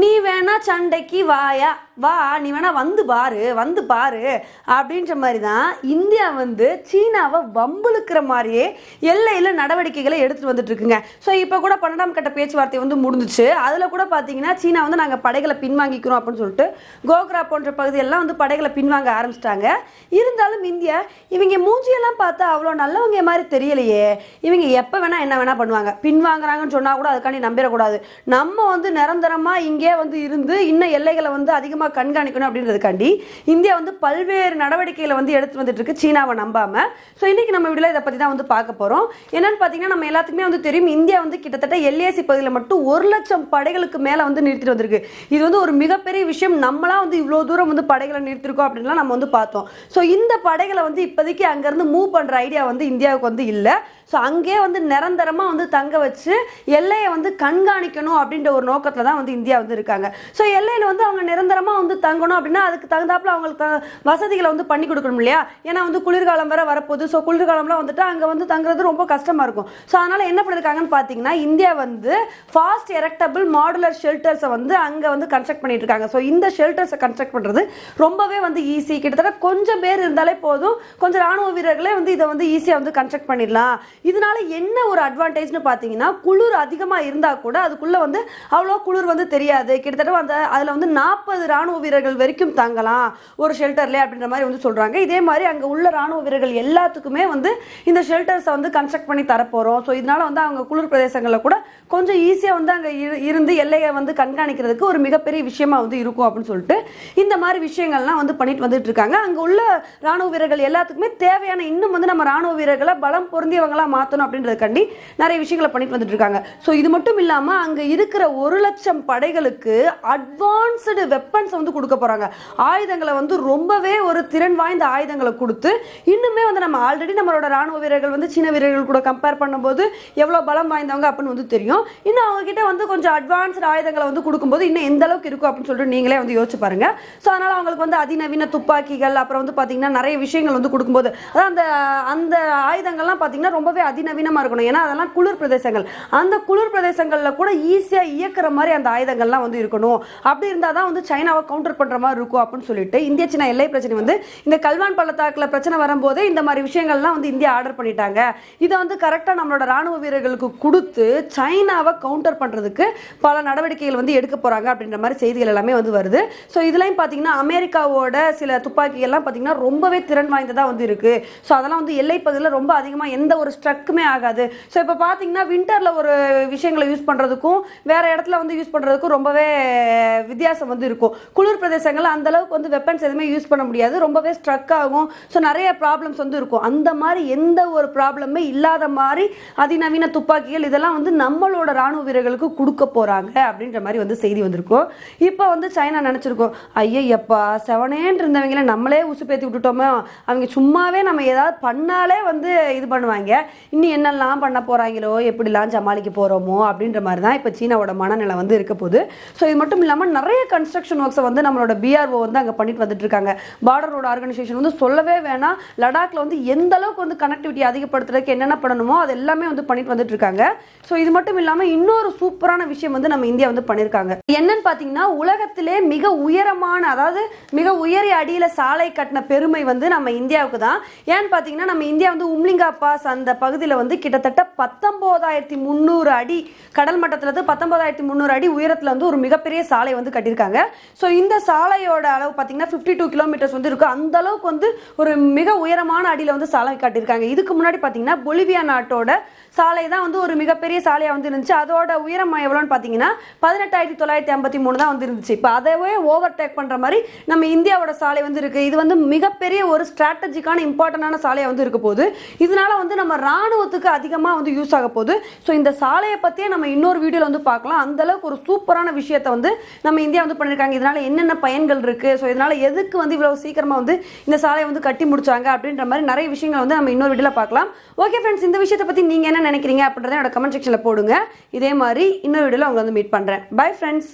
നീ വേണ ചണ്ടയ്ക്ക് വായ வா நீ வேணால் வந்து பாரு வந்து பாரு அப்படின்ற மாதிரி தான் இந்தியா வந்து சீனாவை வம்புழுக்கிற மாதிரியே எல்லையில் நடவடிக்கைகளை எடுத்துகிட்டு வந்துட்டுருக்குங்க ஸோ இப்போ கூட பன்னெண்டாம் கட்ட பேச்சுவார்த்தை வந்து முடிஞ்சிச்சு அதில் கூட பார்த்தீங்கன்னா சீனா வந்து நாங்கள் படைகளை பின்வாங்கிக்கிறோம் அப்படின்னு சொல்லிட்டு கோக்ரா போன்ற பகுதியெல்லாம் வந்து படைகளை பின்வாங்க ஆரம்பிச்சிட்டாங்க இருந்தாலும் இந்தியா இவங்க மூஞ்சியெல்லாம் பார்த்தா அவ்வளோ நல்லவங்க மாதிரி தெரியலையே இவங்க எப்போ வேணால் என்ன வேணால் பண்ணுவாங்க பின்வாங்குறாங்கன்னு சொன்னால் கூட அதுக்காண்டி நம்பிடக்கூடாது நம்ம வந்து நிரந்தரமாக இங்கே வந்து இருந்து இன்னும் எல்லைகளை வந்து அதிகமாக கண்டிப்பாக கண்காணிக்கணும் அப்படின்றதுக்காண்டி இந்தியா வந்து பல்வேறு நடவடிக்கைகளை வந்து எடுத்து வந்துட்டு இருக்கு சீனாவை நம்பாம ஸோ இன்னைக்கு நம்ம வீடுல இதை பற்றி தான் வந்து பார்க்க போகிறோம் என்னன்னு பார்த்தீங்கன்னா நம்ம எல்லாத்துக்குமே வந்து தெரியும் இந்தியா வந்து கிட்டத்தட்ட எல்ஏசி பகுதியில் மட்டும் ஒரு லட்சம் படைகளுக்கு மேலே வந்து நிறுத்திட்டு வந்திருக்கு இது வந்து ஒரு மிகப்பெரிய விஷயம் நம்மளா வந்து இவ்வளோ தூரம் வந்து படைகளை நிறுத்திருக்கோம் அப்படின்லாம் நம்ம வந்து பார்த்தோம் ஸோ இந்த படைகளை வந்து இப்போதைக்கு அங்கேருந்து மூவ் பண்ணுற ஐடியா வந்து இந்தியாவுக்கு வந்து இல்லை ஸோ அங்கேயே வந்து நிரந்தரமாக வந்து தங்க வச்சு எல்லையை வந்து கண்காணிக்கணும் அப்படின்ற ஒரு நோக்கத்தில் தான் வந்து இந்தியா வந்து இருக்காங்க ஸோ எல்லையில் வந்து அவங்க நிரந்தரமாக வந்து தங்கணும் அப்படின்னா அதுக்கு தகுந்தாப்பில் அவங்களுக்கு வசதிகளை வந்து பண்ணி கொடுக்கணும் இல்லையா ஏன்னா வந்து குளிர்காலம் வேற வரப்போகுது ஸோ குளிர்காலம்லாம் வந்துட்டு அங்கே வந்து தங்குறது ரொம்ப கஷ்டமாக இருக்கும் ஸோ அதனால் என்ன பண்ணியிருக்காங்கன்னு பார்த்தீங்கன்னா இந்தியா வந்து ஃபாஸ்ட் எரக்டபிள் மாடுலர் ஷெல்டர்ஸை வந்து அங்கே வந்து கன்ஸ்ட்ரக்ட் பண்ணிட்டு இருக்காங்க ஸோ இந்த ஷெல்டர்ஸை கன்ஸ்ட்ரக்ட் பண்ணுறது ரொம்பவே வந்து ஈஸி கிட்டத்தட்ட கொஞ்சம் பேர் இருந்தாலே போதும் கொஞ்சம் ராணுவ வீரர்களே வந்து இதை வந்து ஈஸியாக வந்து கன்ஸ்ட்ரக்ட் பண்ணிடலாம் இதனால என்ன ஒரு அட்வான்டேஜ்னு பார்த்தீங்கன்னா குளிர் அதிகமாக இருந்தால் கூட அதுக்குள்ளே வந்து அவ்வளோ குளிர் வந்து தெரியாது கிட்டத்தட்ட அந்த அதில் வந்து நாற்பது ராணுவ வீரர்கள் வரைக்கும் தங்கலாம் ஒரு ஷெல்டர்லே அப்படின்ற மாதிரி வந்து சொல்கிறாங்க இதே மாதிரி அங்கே உள்ள ராணுவ வீரர்கள் எல்லாத்துக்குமே வந்து இந்த ஷெல்டர்ஸை வந்து கன்ஸ்ட்ரக்ட் பண்ணி தரப்போகிறோம் ஸோ இதனால் வந்து அவங்க குளிர் பிரதேசங்களில் கூட கொஞ்சம் ஈஸியாக வந்து அங்கே இருந்து எல்லையை வந்து கண்காணிக்கிறதுக்கு ஒரு மிகப்பெரிய விஷயமாக வந்து இருக்கும் அப்படின்னு சொல்லிட்டு இந்த மாதிரி விஷயங்கள்லாம் வந்து பண்ணிட்டு வந்துட்டு இருக்காங்க அங்கே உள்ள ராணுவ வீரர்கள் எல்லாத்துக்குமே தேவையான இன்னும் வந்து நம்ம ராணுவ வீரர்களை பலம் பொருந்தியவங்களாம் மாற்றணும் அப்படின்றதுக்காண்டி நிறைய விஷயங்களை பண்ணிட்டு வந்துட்டு இருக்காங்க ஸோ இது மட்டும் இல்லாமல் அங்கே இருக்கிற ஒரு லட்சம் படைகளுக்கு அட்வான்ஸ்டு வெப்பன்ஸ் வந்து கொடுக்க போகிறாங்க ஆயுதங்களை வந்து ரொம்பவே ஒரு திறன் வாய்ந்த ஆயுதங்களை கொடுத்து இன்னுமே வந்து நம்ம ஆல்ரெடி நம்மளோட ராணுவ வீரர்கள் வந்து சீன வீரர்கள் கூட கம்பேர் பண்ணும்போது எவ்வளோ பலம் வாய்ந்தவங்க அப்படின்னு வந்து தெரியும் இன்னும் அவங்ககிட்ட வந்து கொஞ்சம் அட்வான்ஸ்டு ஆயுதங்களை வந்து கொடுக்கும்போது இன்னும் எந்த அளவுக்கு இருக்கும் அப்படின்னு சொல்லிட்டு நீங்களே வந்து யோசிச்சு பாருங்க ஸோ அதனால் அவங்களுக்கு வந்து அதிநவீன துப்பாக்கிகள் அப்புறம் வந்து பார்த்தீங்கன்னா நிறைய விஷயங்கள் வந்து கொடுக்கும்போது அதான் அந்த அந்த ஆயுதங்கள்லாம் பார்த்தீங்கன்னா ரொம்ப ரொம்பவே அதிநவீனமாக இருக்கணும் ஏன்னா அதெல்லாம் குளிர் பிரதேசங்கள் அந்த குளிர் பிரதேசங்களில் கூட ஈஸியாக இயக்கிற மாதிரி அந்த ஆயுதங்கள்லாம் வந்து இருக்கணும் அப்படி இருந்தால் தான் வந்து சைனாவை கவுண்டர் பண்ணுற மாதிரி இருக்கும் அப்படின்னு சொல்லிட்டு இந்திய சீனா எல்லை பிரச்சனை வந்து இந்த கல்வான் பள்ளத்தாக்கில் பிரச்சனை வரும்போதே இந்த மாதிரி விஷயங்கள்லாம் வந்து இந்தியா ஆர்டர் பண்ணிட்டாங்க இதை வந்து கரெக்டாக நம்மளோட ராணுவ வீரர்களுக்கு கொடுத்து சைனாவை கவுண்டர் பண்ணுறதுக்கு பல நடவடிக்கைகள் வந்து எடுக்க போகிறாங்க அப்படின்ற மாதிரி செய்திகள் எல்லாமே வந்து வருது ஸோ இதுலையும் பார்த்தீங்கன்னா அமெரிக்காவோட சில துப்பாக்கிகள்லாம் பார்த்தீங்கன்னா ரொம்பவே திறன் வாய்ந்ததாக வந்து இருக்குது ஸோ அதெல்லாம் வந்து எல்லை பகுதியில் ரொம்ப அதிகமாக எந்த ஒரு ஸ்ட்ரக்குமே ஆகாது ஸோ இப்போ பார்த்தீங்கன்னா வின்டரில் ஒரு விஷயங்களை யூஸ் பண்ணுறதுக்கும் வேறு இடத்துல வந்து யூஸ் பண்ணுறதுக்கும் ரொம்பவே வித்தியாசம் வந்து இருக்கும் குளிர் பிரதேசங்களில் அந்தளவுக்கு வந்து வெப்பன்ஸ் எதுவுமே யூஸ் பண்ண முடியாது ரொம்பவே ஸ்ட்ரக் ஆகும் ஸோ நிறைய ப்ராப்ளம்ஸ் வந்து இருக்கும் அந்த மாதிரி எந்த ஒரு ப்ராப்ளமே இல்லாத மாதிரி அதிநவீன துப்பாக்கிகள் இதெல்லாம் வந்து நம்மளோட ராணுவ வீரர்களுக்கு கொடுக்க போகிறாங்க அப்படின்ற மாதிரி வந்து செய்தி வந்திருக்கும் இப்போ வந்து சைனா நினச்சிருக்கோம் ஐயப்பா செவனேன் இருந்தவங்கள நம்மளே உசுப்பேற்றி விட்டுட்டோமோ அவங்க சும்மாவே நம்ம ஏதாவது பண்ணாலே வந்து இது பண்ணுவாங்க இன்னும் என்னெல்லாம் பண்ண போகிறாங்களோ எப்படிலாம் சமாளிக்க போகிறோமோ அப்படின்ற மாதிரி தான் இப்போ சீனாவோட மனநிலை வந்து இருக்க போகுது ஸோ இது மட்டும் இல்லாமல் நிறைய கன்ஸ்ட்ரக்ஷன் ஒர்க்ஸை வந்து நம்மளோட பிஆர்ஓ வந்து அங்கே பண்ணிட்டு வந்துட்டு இருக்காங்க பார்டர் ரோடு ஆர்கனைசேஷன் வந்து சொல்லவே வேணாம் லடாக்ல வந்து எந்த அளவுக்கு வந்து கனெக்டிவிட்டி அதிகப்படுத்துறதுக்கு என்னென்ன பண்ணணுமோ அது எல்லாமே வந்து பண்ணிட்டு வந்துட்டு இருக்காங்க ஸோ இது மட்டும் இல்லாமல் இன்னொரு சூப்பரான விஷயம் வந்து நம்ம இந்தியா வந்து பண்ணியிருக்காங்க என்னன்னு பார்த்தீங்கன்னா உலகத்திலே மிக உயரமான அதாவது மிக உயரிய அடியில் சாலை கட்டின பெருமை வந்து நம்ம இந்தியாவுக்கு தான் ஏன்னு பார்த்தீங்கன்னா நம்ம இந்தியா வந்து உம்லிங்கா பாஸ் அந்த பகுதியில் வந்து கிட்டத்தட்ட பத்தொம்போதாயிரத்தி முந்நூறு அடி கடல் மட்டத்தில் இருந்து பத்தொம்போதாயிரத்தி முந்நூறு அடி உயரத்தில் வந்து ஒரு மிகப்பெரிய சாலை வந்து கட்டியிருக்காங்க ஸோ இந்த சாலையோட அளவு பார்த்தீங்கன்னா ஃபிஃப்டி டூ கிலோமீட்டர்ஸ் வந்து இருக்கும் அந்த அளவுக்கு வந்து ஒரு மிக உயரமான அடியில் வந்து சாலை கட்டியிருக்காங்க இதுக்கு முன்னாடி பார்த்தீங்கன்னா பொலிவியா நாட்டோட சாலை தான் வந்து ஒரு மிகப்பெரிய சாலையாக வந்து இருந்துச்சு அதோட உயரம் எவ்வளோன்னு பார்த்தீங்கன்னா பதினெட்டாயிரத்தி தொள்ளாயிரத்தி ஐம்பத்தி மூணு தான் வந்து இருந்துச்சு இப்போ அதவே ஓவர் டேக் பண்ணுற மாதிரி நம்ம இந்தியாவோட சாலை வந்து இருக்குது இது வந்து மிகப்பெரிய ஒரு ஸ்ட்ராட்டஜிக்கான இம்பார்ட்டண்டான சாலையாக வந்து இருக்க போகுது இதனால வந்து நம்ம ராணுவத்துக்கு அதிகமாக வந்து யூஸ் ஆக போகுது ஸோ இந்த சாலையை பற்றியே நம்ம இன்னொரு வீடியோவில் வந்து பார்க்கலாம் அந்தளவுக்கு ஒரு சூப்பரான விஷயத்தை வந்து நம்ம இந்தியா வந்து பண்ணியிருக்காங்க இதனால் என்னென்ன பயன்கள் இருக்குது ஸோ இதனால் எதுக்கு வந்து இவ்வளோ சீக்கிரமாக வந்து இந்த சாலையை வந்து கட்டி முடிச்சாங்க அப்படின்ற மாதிரி நிறைய விஷயங்கள் வந்து நம்ம இன்னொரு வீடியோவில் பார்க்கலாம் ஓகே ஃப்ரெண்ட்ஸ் இந்த விஷயத்தை பற்றி நீங்கள் என்ன நினைக்கிறீங்க அப்படின்றத என்னோட கமெண்ட் செக்ஷனில் போடுங்க இதே மாதிரி இன்னொரு வீடியோவில் அவங்க வந்து மீட் பண்ணுறேன் பை ஃப்ரெண்ட்ஸ்